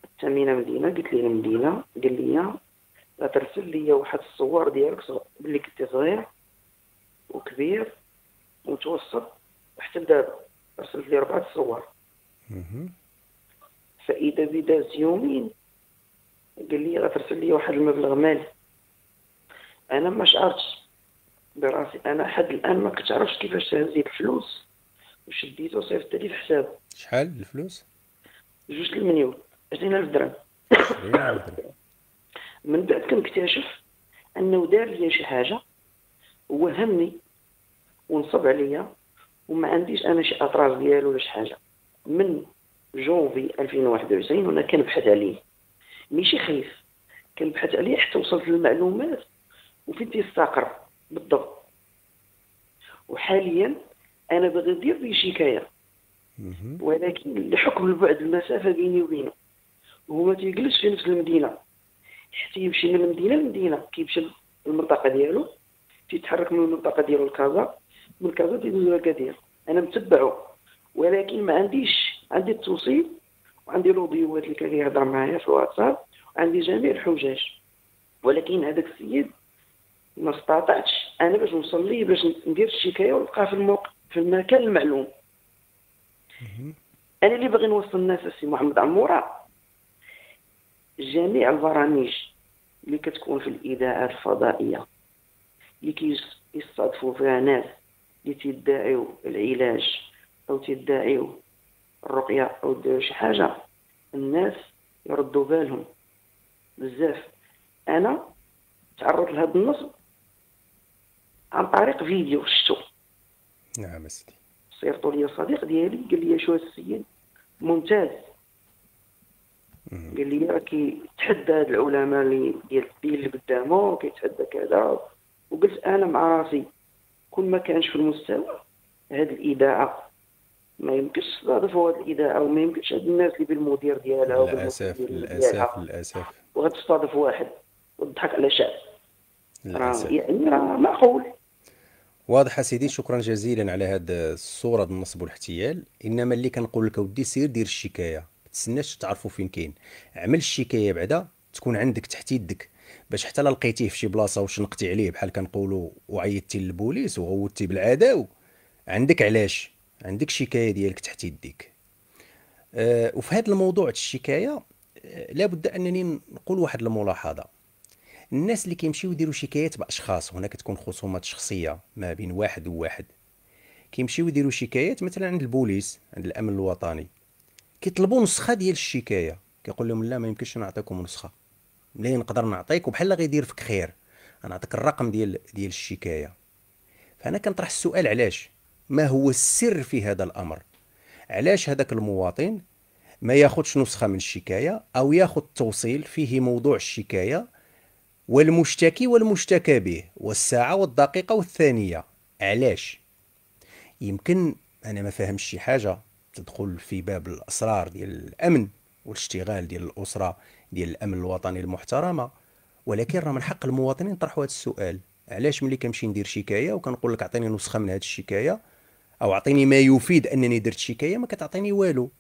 الثمينه مدينه قلت ليه المدينه قال لي ترسل لي واحد الصور ديالك ملي كنت صغير وكبير ومتوسط حتى لدابا ارسلت لي ربعه الصور فاذا بداز يومين قال لي راه ترسل لي واحد المبلغ مالي انا ما شعرتش براسي انا حد الان ما كتعرفش كيفاش تهزي الفلوس وشديته وصيفطت لي في حسابه شحال الفلوس جوج المليون 20000 درهم (coughs) من بعد كنكتشف انه دار لي شي حاجه وهمني ونصب عليا وما عنديش انا شي اطراف ديالو ولا شي حاجه من جونفي 2021 وانا كنبحث عليه ماشي خايف كنبحث عليه حتى وصلت للمعلومات وفين تيستقر بالضبط وحاليا انا باغي ندير لي شكايه ولكن لحكم البعد المسافه بيني وبينه هو ما تيجلس في نفس المدينه حتى يمشي من المدينه للمدينه كيمشي للمنطقه ديالو تيتحرك من المنطقه ديالو لكازا من كازا تيدوز لكادير انا متبعه ولكن ما عنديش عندي التوصيل وعندي لوديوات اللي كان يهضر معايا في الواتساب وعندي جميع الحجج ولكن هذاك السيد ما استطعتش انا باش نوصل ليه باش ندير الشكايه ونلقاه في الموقع في المكان المعلوم انا اللي باغي نوصل الناس السي محمد عموره جميع البرامج اللي كتكون في الاذاعات الفضائيه اللي كيصادفوا فيها ناس اللي تيدعيو العلاج او تيدعيو الرقيه او شي حاجه الناس يردوا بالهم بزاف انا تعرضت لهذا النصب عن طريق فيديو شفتو نعم سيدي صيفطوا لي صديق ديالي قال لي شو السيد ممتاز قال لي راه كيتحدى هاد العلماء اللي ديال الدين اللي قدامه كيتحدى كذا وقلت انا مع راسي كل ما كانش في المستوى هاد الاذاعه ما يمكنش تستضيفوا هذه الاذاعه وما يمكنش هاد الناس اللي بالمدير ديالها للاسف للاسف للاسف وغتستهدف واحد وتضحك على شعب للاسف آه، يعني راه معقول واضح سيدي شكرا جزيلا على هذه الصوره ديال النصب والاحتيال انما اللي كنقول لك اودي سير دير الشكايه ما تسناش تعرفوا فين كاين عمل الشكايه بعدا تكون عندك تحت يدك باش حتى لقيتيه في شي بلاصه وشنقتي عليه بحال كنقولوا وعيطتي للبوليس وغوتي بالعداو عندك علاش عندك شكايه ديالك تحت يديك أه وفي هذا الموضوع الشكايه أه لابد انني نقول واحد الملاحظه الناس اللي كيمشيو يديروا شكايات باشخاص هناك تكون خصومات شخصيه ما بين واحد وواحد كيمشيو يديروا شكايات مثلا عند البوليس عند الامن الوطني كيطلبوا نسخه ديال الشكايه كيقول لهم لا ما يمكنش نعطيكم نسخه لا نقدر نعطيك وبحال غيدير فيك خير انا نعطيك الرقم ديال ديال الشكايه فانا كنطرح السؤال علاش ما هو السر في هذا الامر علاش هذاك المواطن ما ياخذش نسخه من الشكايه او ياخذ توصيل فيه موضوع الشكايه والمشتكي والمشتكى به والساعه والدقيقه والثانيه علاش يمكن انا ما فاهمش شي حاجه تدخل في باب الاسرار ديال الامن والاشتغال ديال الاسره ديال الامن الوطني المحترمه ولكن راه من حق المواطنين يطرحوا هذا السؤال علاش ملي كنمشي ندير شكايه وكنقول لك اعطيني نسخه من هذه الشكايه او اعطيني ما يفيد انني درت شكايه ما كتعطيني والو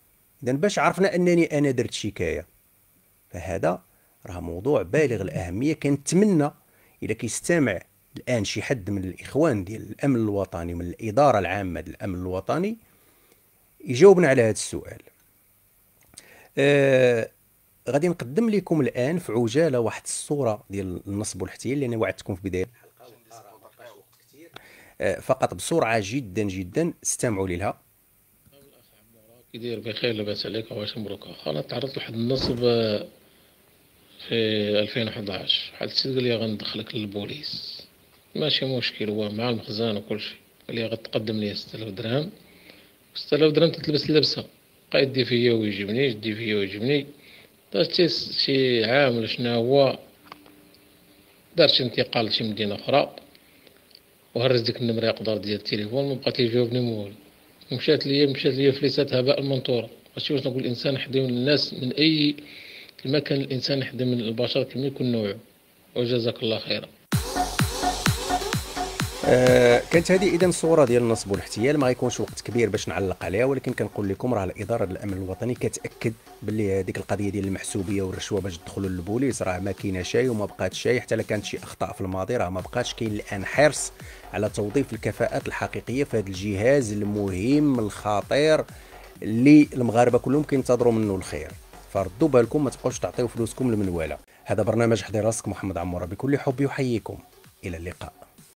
اذا باش عرفنا انني انا درت شكايه فهذا راه موضوع بالغ الاهميه كنتمنى الى كيستمع الان شي حد من الاخوان ديال الامن الوطني من الاداره العامه ديال الامن الوطني يجاوبنا على هذا السؤال آه غادي نقدم لكم الان في عجاله واحد الصوره ديال النصب والاحتيال اللي انا وعدتكم في بدايه فقط بسرعه جدا جدا استمعوا لها كدير بخير لاباس عليك واش مبروك انا تعرضت لواحد النصب في 2011 واحد السيد قال لي غندخلك للبوليس ماشي مشكل هو مع المخزن وكل شيء قال لي غتقدم لي 6000 درهم 6000 درهم تلبس اللبسه بقى يدي فيا ويجبني يدي فيا ويجبني درت شي عام ولا شنو هو دارت انتقال لشي مدينه اخرى وهرز ديك النمرة قدر ديال التليفون مبقى تيجاوبني مول مشات ليا مشات ليا فليسات هباء المنطور هادشي واش نقول الانسان يحضر من الناس من اي مكان الانسان يحضر من البشر كما يكون نوعه وجزاك الله خيرا آه، كانت هذه اذا صوره ديال النصب والاحتيال ما غيكونش وقت كبير باش نعلق عليها ولكن كنقول لكم راه الاداره الامن الوطني كتاكد باللي هذيك القضيه ديال المحسوبيه والرشوه باش تدخلوا للبوليس راه ما كاينه شي وما بقات شي حتى لا كانت شي اخطاء في الماضي راه ما بقاش كاين الان حرص على توظيف الكفاءات الحقيقيه في هذا الجهاز المهم الخطير اللي المغاربه كلهم كينتظروا منه الخير فردوا بالكم ما تبقاوش تعطيو فلوسكم لمنواله هذا برنامج حضر راسك محمد عموره بكل حب يحييكم الى اللقاء